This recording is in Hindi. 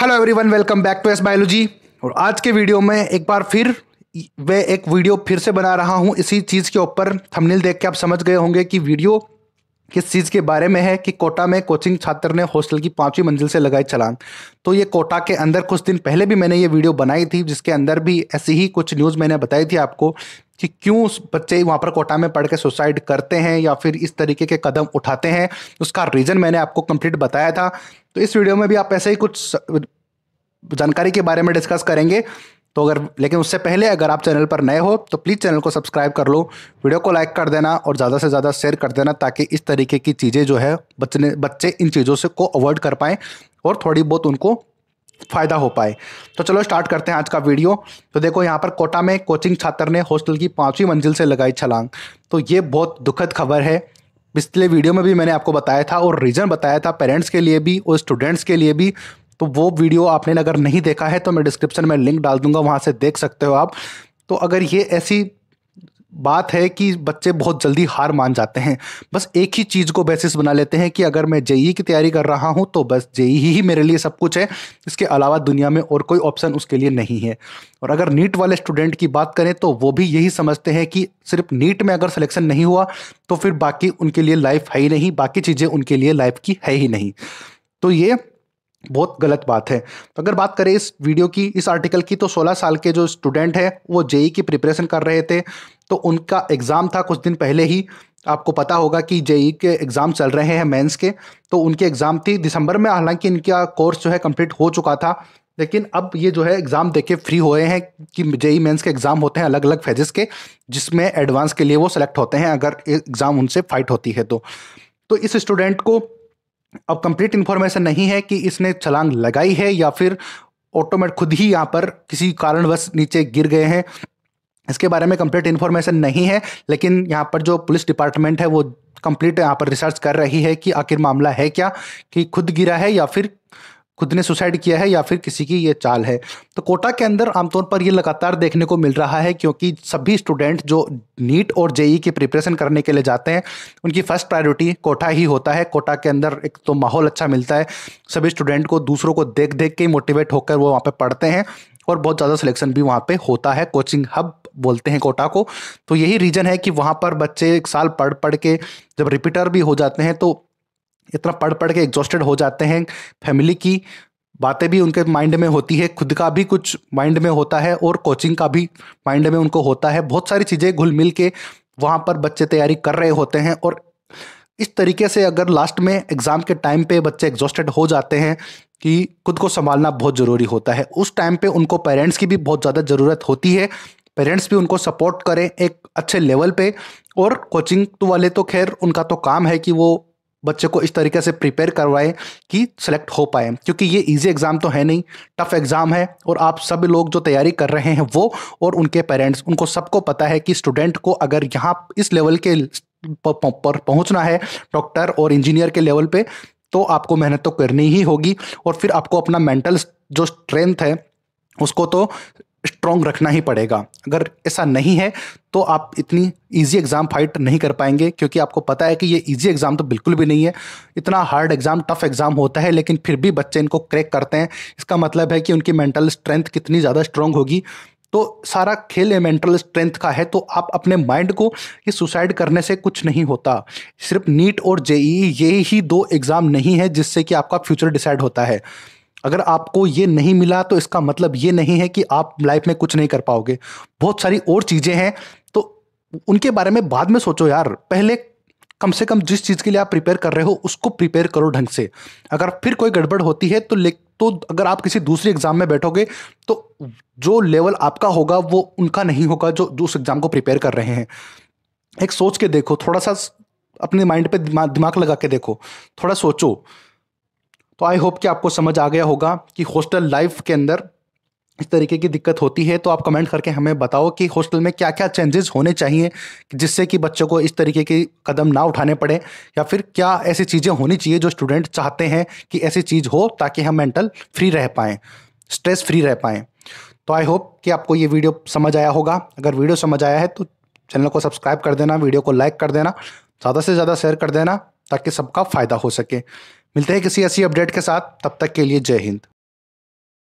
hello everyone welcome back to S biology और आज के वीडियो में एक बार फिर वे एक वीडियो फिर से बना रहा हूं इसी चीज़ के ऊपर थंबनेल देख के आप समझ गए होंगे कि वीडियो किस चीज़ के बारे में है कि कोटा में कोचिंग छात्र ने हॉस्टल की पांचवी मंजिल से लगाई छलांग तो ये कोटा के अंदर कुछ दिन पहले भी मैंने ये वीडियो बनाई थी जिसके अंदर भी ऐसी ही कुछ न्यूज़ मैंने बताई थी आपको कि क्यों बच्चे वहाँ पर कोटा में पढ़ के सुसाइड करते हैं या फिर इस तरीके के कदम उठाते हैं उसका रीज़न मैंने आपको कंप्लीट बताया था तो इस वीडियो में भी आप ऐसे ही कुछ जानकारी के बारे में डिस्कस करेंगे तो अगर लेकिन उससे पहले अगर आप चैनल पर नए हो तो प्लीज़ चैनल को सब्सक्राइब कर लो वीडियो को लाइक कर देना और ज़्यादा से ज़्यादा शेयर कर देना ताकि इस तरीके की चीज़ें जो है बच्चे बच्चे इन चीज़ों से को अवॉइड कर पाएँ और थोड़ी बहुत उनको फ़ायदा हो पाए तो चलो स्टार्ट करते हैं आज का वीडियो तो देखो यहाँ पर कोटा में कोचिंग छात्र ने हॉस्टल की पाँचवीं मंजिल से लगाई छलांग तो ये बहुत दुखद खबर है पिछले वीडियो में भी मैंने आपको बताया था और रीज़न बताया था पेरेंट्स के लिए भी और स्टूडेंट्स के लिए भी तो वो वीडियो आपने अगर नहीं देखा है तो मैं डिस्क्रिप्शन में लिंक डाल दूंगा वहाँ से देख सकते हो आप तो अगर ये ऐसी बात है कि बच्चे बहुत जल्दी हार मान जाते हैं बस एक ही चीज़ को बेसिस बना लेते हैं कि अगर मैं जेई की तैयारी कर रहा हूँ तो बस जेई ही मेरे लिए सब कुछ है इसके अलावा दुनिया में और कोई ऑप्शन उसके लिए नहीं है और अगर नीट वाले स्टूडेंट की बात करें तो वो भी यही समझते हैं कि सिर्फ नीट में अगर सिलेक्शन नहीं हुआ तो फिर बाकी उनके लिए लाइफ है ही नहीं बाकी चीज़ें उनके लिए लाइफ की है ही नहीं तो ये बहुत गलत बात है तो अगर बात करें इस वीडियो की इस आर्टिकल की तो 16 साल के जो स्टूडेंट हैं वो जेई की प्रिपरेशन कर रहे थे तो उनका एग्ज़ाम था कुछ दिन पहले ही आपको पता होगा कि जेई के एग्ज़ाम चल रहे हैं मेंस के तो उनके एग्ज़ाम थी दिसंबर में हालांकि इनका कोर्स जो है कंप्लीट हो चुका था लेकिन अब ये जो है एग्ज़ाम देके फ्री हुए हैं कि जेई मेंस के एग्ज़ाम होते हैं अलग अलग फेजेस के जिसमें एडवांस के लिए वो सेलेक्ट होते हैं अगर एग्ज़ाम उनसे फाइट होती है तो, तो इस स्टूडेंट को अब कंप्लीट इन्फॉर्मेशन नहीं है कि इसने छलांग लगाई है या फिर ऑटोमेट खुद ही यहाँ पर किसी कारणवश नीचे गिर गए हैं इसके बारे में कंप्लीट इन्फॉर्मेशन नहीं है लेकिन यहाँ पर जो पुलिस डिपार्टमेंट है वो कंप्लीट यहाँ पर रिसर्च कर रही है कि आखिर मामला है क्या कि खुद गिरा है या फिर खुद ने सुसाइड किया है या फिर किसी की ये चाल है तो कोटा के अंदर आमतौर पर ये लगातार देखने को मिल रहा है क्योंकि सभी स्टूडेंट जो नीट और जेई की प्रिपरेशन करने के लिए जाते हैं उनकी फर्स्ट प्रायोरिटी कोटा ही होता है कोटा के अंदर एक तो माहौल अच्छा मिलता है सभी स्टूडेंट को दूसरों को देख देख के मोटिवेट होकर वो वहाँ पर पढ़ते हैं और बहुत ज़्यादा सिलेक्शन भी वहाँ पर होता है कोचिंग हब बोलते हैं कोटा को तो यही रीज़न है कि वहाँ पर बच्चे एक साल पढ़ पढ़ के जब रिपीटर भी हो जाते हैं तो इतना पढ़ पढ़ के एग्जॉस्टेड हो जाते हैं फैमिली की बातें भी उनके माइंड में होती है खुद का भी कुछ माइंड में होता है और कोचिंग का भी माइंड में उनको होता है बहुत सारी चीज़ें घुल मिल के वहाँ पर बच्चे तैयारी कर रहे होते हैं और इस तरीके से अगर लास्ट में एग्ज़ाम के टाइम पे बच्चे एग्जॉस्टेड हो जाते हैं कि खुद को संभालना बहुत ज़रूरी होता है उस टाइम पे उनको पेरेंट्स की भी बहुत ज़्यादा ज़रूरत होती है पेरेंट्स भी उनको सपोर्ट करें एक अच्छे लेवल पे और कोचिंग तो वाले तो खैर उनका तो काम है कि वो बच्चे को इस तरीके से प्रिपेयर करवाएं कि सिलेक्ट हो पाए क्योंकि ये इजी एग्ज़ाम तो है नहीं टफ एग्ज़ाम है और आप सभी लोग जो तैयारी कर रहे हैं वो और उनके पेरेंट्स उनको सबको पता है कि स्टूडेंट को अगर यहाँ इस लेवल के पर पहुँचना है डॉक्टर और इंजीनियर के लेवल पर तो आपको मेहनत तो करनी ही होगी और फिर आपको अपना मेंटल जो स्ट्रेंथ है उसको तो स्ट्रॉन्ग रखना ही पड़ेगा अगर ऐसा नहीं है तो आप इतनी इजी एग्ज़ाम फाइट नहीं कर पाएंगे क्योंकि आपको पता है कि ये इजी एग्ज़ाम तो बिल्कुल भी नहीं है इतना हार्ड एग्ज़ाम टफ एग्ज़ाम होता है लेकिन फिर भी बच्चे इनको क्रैक करते हैं इसका मतलब है कि उनकी मेंटल स्ट्रेंथ कितनी ज़्यादा स्ट्रांग होगी तो सारा खेल मेंटल स्ट्रेंथ का है तो आप अपने माइंड को ये सुसाइड करने से कुछ नहीं होता सिर्फ नीट और जेई ये ही दो एग्ज़ाम नहीं है जिससे कि आपका फ्यूचर डिसाइड होता है अगर आपको ये नहीं मिला तो इसका मतलब ये नहीं है कि आप लाइफ में कुछ नहीं कर पाओगे बहुत सारी और चीज़ें हैं तो उनके बारे में बाद में सोचो यार पहले कम से कम जिस चीज़ के लिए आप प्रिपेयर कर रहे हो उसको प्रिपेयर करो ढंग से अगर फिर कोई गड़बड़ होती है तो ले तो अगर आप किसी दूसरे एग्ज़ाम में बैठोगे तो जो लेवल आपका होगा वो उनका नहीं होगा जो उस एग्ज़ाम को प्रिपेयर कर रहे हैं एक सोच के देखो थोड़ा सा अपने माइंड पे दिमाग दिमाग लगा के देखो थोड़ा सोचो तो आई होप कि आपको समझ आ गया होगा कि हॉस्टल लाइफ के अंदर इस तरीके की दिक्कत होती है तो आप कमेंट करके हमें बताओ कि हॉस्टल में क्या क्या चेंजेस होने चाहिए जिससे कि बच्चों को इस तरीके के कदम ना उठाने पड़े या फिर क्या ऐसी चीज़ें होनी चाहिए जो स्टूडेंट चाहते हैं कि ऐसी चीज़ हो ताकि हम मेंटल फ्री रह पाएँ स्ट्रेस फ्री रह पाएँ तो आई होप कि आपको ये वीडियो समझ आया होगा अगर वीडियो समझ आया है तो चैनल को सब्सक्राइब कर देना वीडियो को लाइक कर देना ज़्यादा से ज़्यादा शेयर कर देना ताकि सबका फ़ायदा हो सके मिलते हैं किसी ऐसी अपडेट के साथ तब तक के लिए जय हिंद